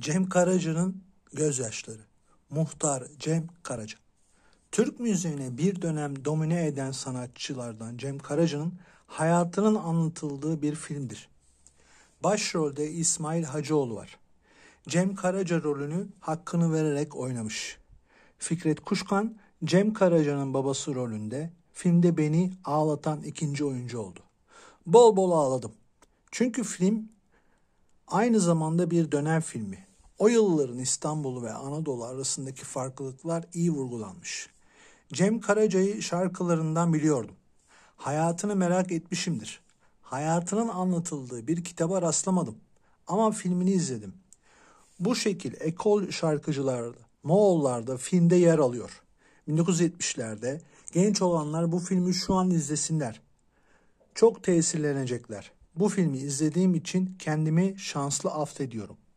Cem Karaca'nın gözyaşları. Muhtar Cem Karaca. Türk müziğine bir dönem domine eden sanatçılardan Cem Karaca'nın hayatının anlatıldığı bir filmdir. Başrolde İsmail Hacıoğlu var. Cem Karaca rolünü hakkını vererek oynamış. Fikret Kuşkan, Cem Karaca'nın babası rolünde filmde beni ağlatan ikinci oyuncu oldu. Bol bol ağladım. Çünkü film aynı zamanda bir dönem filmi. O yılların İstanbul'u ve Anadolu arasındaki farklılıklar iyi vurgulanmış. Cem Karaca'yı şarkılarından biliyordum. Hayatını merak etmişimdir. Hayatının anlatıldığı bir kitaba rastlamadım ama filmini izledim. Bu şekil ekol şarkıcılar, Moğollarda filmde yer alıyor. 1970'lerde genç olanlar bu filmi şu an izlesinler. Çok tesirlenecekler. Bu filmi izlediğim için kendimi şanslı affediyorum.''